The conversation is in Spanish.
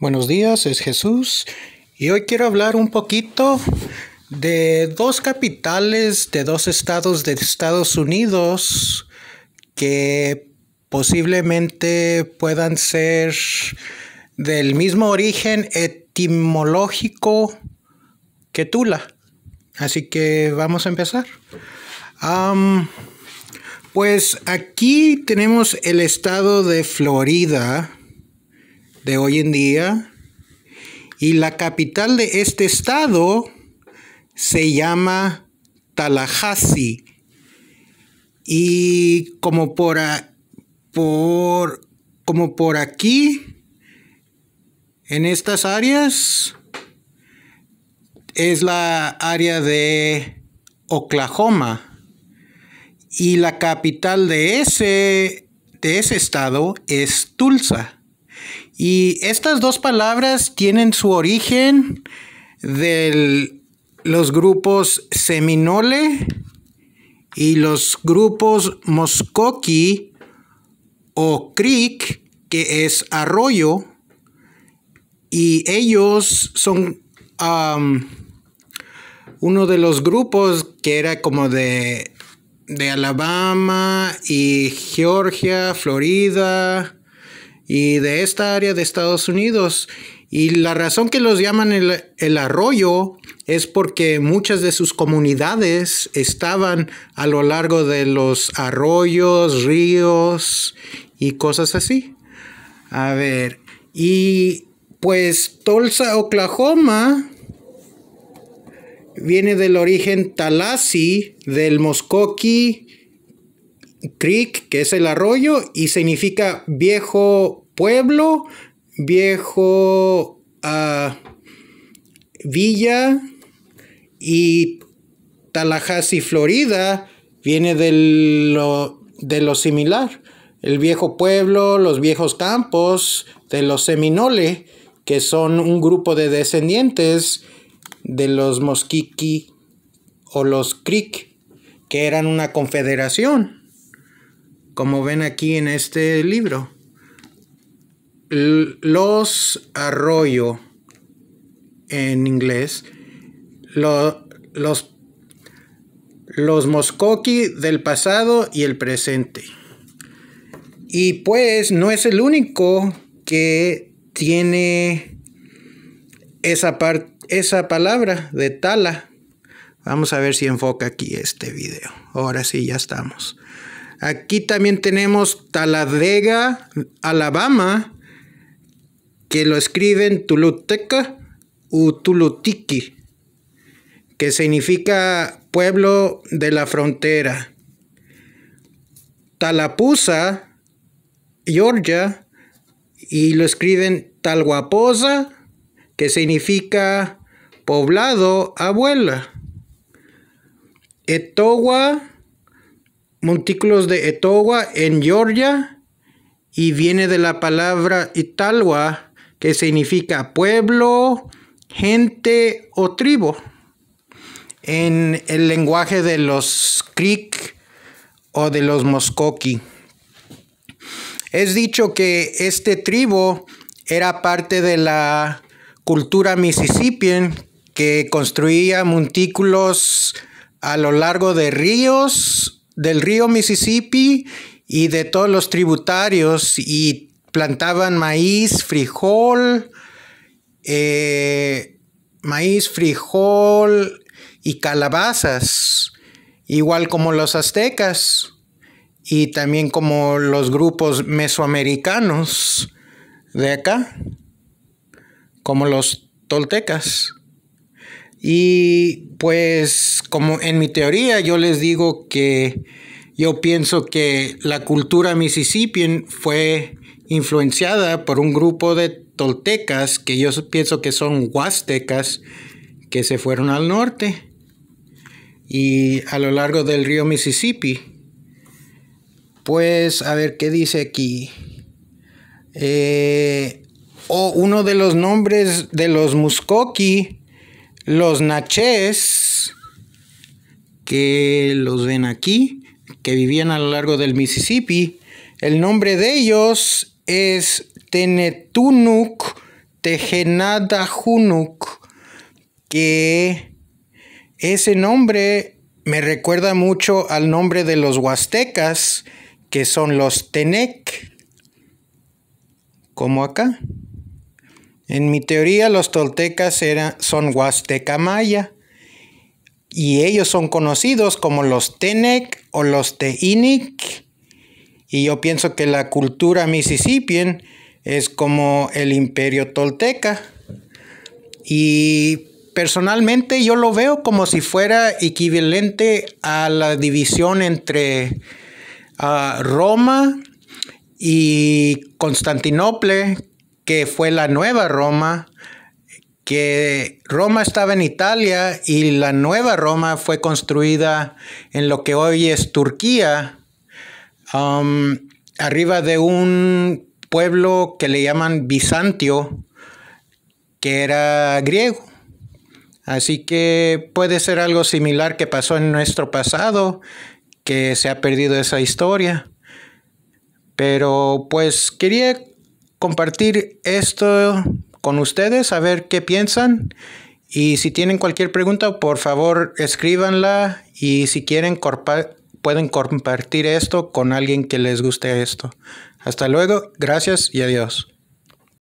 Buenos días, es Jesús y hoy quiero hablar un poquito de dos capitales de dos estados de Estados Unidos que posiblemente puedan ser del mismo origen etimológico que Tula. Así que vamos a empezar. pues aquí tenemos el estado de Florida de hoy en día. Y la capital de este estado se llama Tallahassee. Y como por, por, como por aquí, en estas áreas, es la área de Oklahoma. Y la capital de ese, de ese estado es Tulsa. Y estas dos palabras tienen su origen de los grupos Seminole y los grupos Moscoqui o Creek, que es arroyo, y ellos son uno de los grupos que era como de Alabama y Georgia, Florida, y de esta área de Estados Unidos. Y la razón que los llaman el, arroyo es porque muchas de sus comunidades estaban a lo largo de los arroyos, ríos y cosas así. A ver, y pues Tulsa, Oklahoma viene del origen Talasi, del Moscoqui creek, que es el arroyo, y significa viejo pueblo, viejo ah, villa, y Tallahassee, Florida, viene de lo, de lo similar. El viejo pueblo, los viejos campos de los Seminole, que son un grupo de descendientes de los Mosquiki o los Creek, que eran una confederación como ven aquí en este libro. Los arroyo en inglés, los, los Moscoki del pasado y el presente. Y pues no es el único que tiene esa, esa palabra de tala. Vamos a ver si enfoca aquí este video. Ahora sí, ya estamos. Aquí también tenemos Taladega, Alabama, que lo escriben Tuluteca u Tulutiki, que significa pueblo de la frontera. Talapusa, Georgia, y lo escriben Talguaposa, que significa poblado abuela. Etowah montículos de Etowah en Georgia y viene de la palabra Italwa, que significa pueblo, gente o tribu. En el lenguaje de los Creek o de los Moscoqui. Es dicho que este tribu era parte de la cultura Mississippian que construía montículos a lo largo de ríos del río Mississippi y de todos los tributarios y plantaban maíz, frijol, eh, maíz, frijol y calabazas, igual como los aztecas y también como los grupos mesoamericanos de acá, como los toltecas. Y pues como en mi teoría yo les digo que yo pienso que la cultura Mississippi fue influenciada por un grupo de toltecas que yo pienso que son huastecas que se fueron al norte y a lo largo del río Misisipi. Pues a ver qué dice aquí. Eh, o uno de los nombres de los Muskoki los nachés, que los ven aquí, que vivían a lo largo del Mississippi, el nombre de ellos es Tenetunuk Junuk. que ese nombre me recuerda mucho al nombre de los huastecas, que son los Tenec, como acá. En mi teoría, los toltecas son huasteca maya y ellos son conocidos como los Tenec o los Teinic. Y yo pienso que la cultura misisipien es como el imperio tolteca. Y personalmente yo lo veo como si fuera equivalente a la división entre ah, Roma y Constantinopla, que fue la nueva Roma, que Roma estaba en Italia y la nueva Roma fue construida en lo que hoy es Turquía, um, arriba de un pueblo que le llaman Bizantio, que era griego. Así que puede ser algo similar que pasó en nuestro pasado, que se ha perdido esa historia. Pero pues quería compartir esto con ustedes, a ver qué piensan. Y si tienen cualquier pregunta, por favor escríbanla y si quieren pueden compartir esto con alguien que les guste esto. Hasta luego, gracias y adiós.